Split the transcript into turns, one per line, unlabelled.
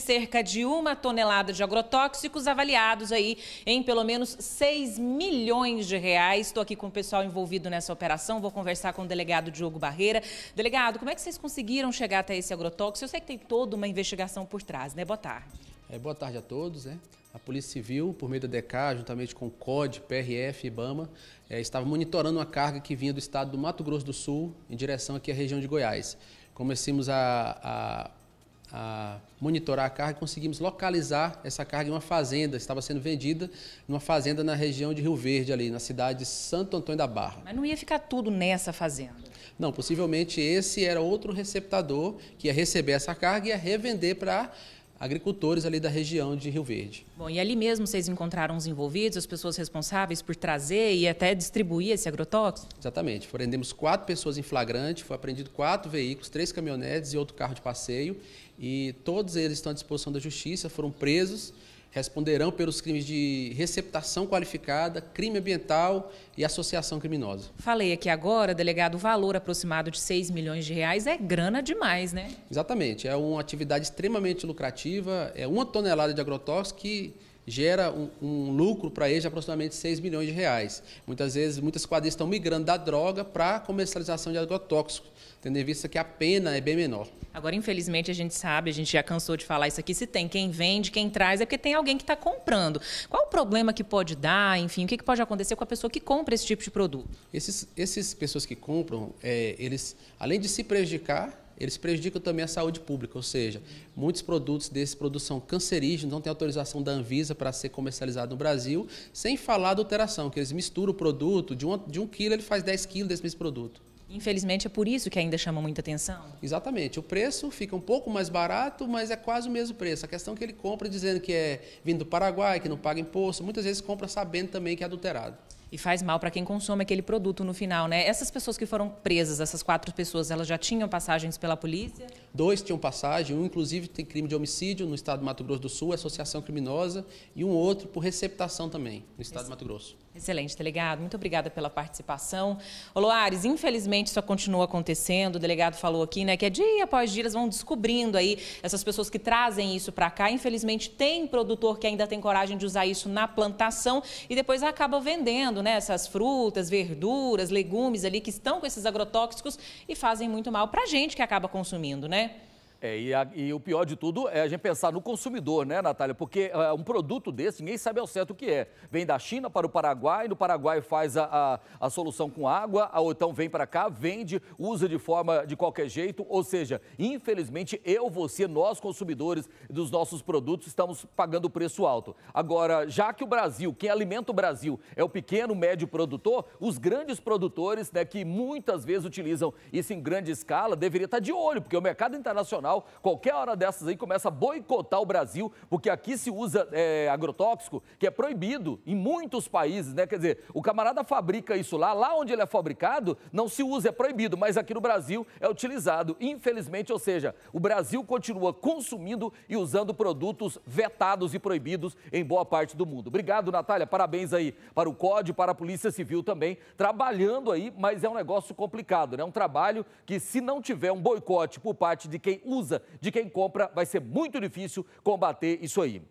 cerca de uma tonelada de agrotóxicos avaliados aí em pelo menos 6 milhões de reais. Estou aqui com o pessoal envolvido nessa operação, vou conversar com o delegado Diogo Barreira. Delegado, como é que vocês conseguiram chegar até esse agrotóxico? Eu sei que tem toda uma investigação por trás, né? Boa tarde.
É, boa tarde a todos, né? A Polícia Civil, por meio da DECA, juntamente com o COD, PRF e IBAMA, é, estava monitorando uma carga que vinha do estado do Mato Grosso do Sul em direção aqui à região de Goiás. Comecemos a, a a monitorar a carga e conseguimos localizar essa carga em uma fazenda, estava sendo vendida em uma fazenda na região de Rio Verde, ali, na cidade de Santo Antônio da Barra.
Mas não ia ficar tudo nessa fazenda?
Não, possivelmente esse era outro receptador que ia receber essa carga e ia revender para agricultores ali da região de Rio Verde.
Bom, e ali mesmo vocês encontraram os envolvidos, as pessoas responsáveis por trazer e até distribuir esse agrotóxico? Exatamente. Prendemos quatro pessoas em flagrante,
foi apreendido quatro veículos, três caminhonetes e outro carro de passeio. E todos eles estão à disposição da justiça, foram presos responderão pelos crimes de receptação qualificada,
crime ambiental e
associação criminosa.
Falei aqui agora, delegado, o valor aproximado de 6 milhões de reais é grana demais, né?
Exatamente. É uma atividade extremamente lucrativa, é uma tonelada de agrotóxico que gera um, um lucro para eles de aproximadamente 6 milhões de reais. Muitas vezes, muitas quadrilhas estão migrando da droga para a comercialização de agrotóxicos, tendo em vista que a pena é bem menor.
Agora, infelizmente, a gente sabe, a gente já cansou de falar isso aqui, se tem quem vende, quem traz, é porque tem alguém que está comprando. Qual o problema que pode dar, enfim, o que, que pode acontecer com a pessoa que compra esse tipo de produto?
Essas esses pessoas que compram, é, eles, além de se prejudicar, eles prejudicam também a saúde pública, ou seja, muitos produtos desses produtos são cancerígenos, não tem autorização da Anvisa para ser comercializado no Brasil, sem falar da alteração, que eles misturam o produto, de um, de um quilo ele faz 10 quilos desse mesmo produto.
Infelizmente é por
isso que ainda chama muita atenção. Exatamente. O preço fica um pouco mais barato, mas é quase o mesmo preço. A questão é que ele compra dizendo que é vindo do Paraguai, que não paga imposto, muitas vezes compra sabendo também que é
adulterado. E faz mal para quem consome aquele produto no final, né? Essas pessoas que foram presas, essas quatro pessoas, elas já tinham passagens pela polícia?
Dois tinham passagem, um inclusive tem crime de homicídio no estado do Mato Grosso do Sul, associação criminosa, e um outro por receptação também, no estado do Mato Grosso.
Excelente, delegado. Tá Muito obrigada pela participação. Ô Loares, infelizmente isso continua acontecendo. O delegado falou aqui, né, que é dia após dia eles vão descobrindo aí essas pessoas que trazem isso para cá. Infelizmente tem produtor que ainda tem coragem de usar isso na plantação e depois acaba vendendo comendo né, essas frutas, verduras, legumes ali que estão com esses agrotóxicos e fazem muito mal para a gente que acaba consumindo, né?
É, e, a, e, o pior de tudo é a gente pensar no consumidor, né, Natália? Porque é, um produto desse, ninguém sabe ao certo o que é. Vem da China para o Paraguai, no Paraguai faz a, a, a solução com água, ou então vem para cá, vende, usa de forma de qualquer jeito. Ou seja, infelizmente, eu, você, nós consumidores dos nossos produtos estamos pagando o preço alto. Agora, já que o Brasil, quem alimenta o Brasil é o pequeno, médio produtor, os grandes produtores, né, que muitas vezes utilizam isso em grande escala, deveria estar de olho, porque o mercado internacional qualquer hora dessas aí começa a boicotar o Brasil, porque aqui se usa é, agrotóxico que é proibido em muitos países, né? Quer dizer, o camarada fabrica isso lá, lá onde ele é fabricado, não se usa, é proibido, mas aqui no Brasil é utilizado, infelizmente, ou seja, o Brasil continua consumindo e usando produtos vetados e proibidos em boa parte do mundo. Obrigado, Natália, parabéns aí para o COD, para a Polícia Civil também, trabalhando aí, mas é um negócio complicado, né? É um trabalho que se não tiver um boicote por parte de quem usa de quem compra, vai ser muito difícil combater isso aí.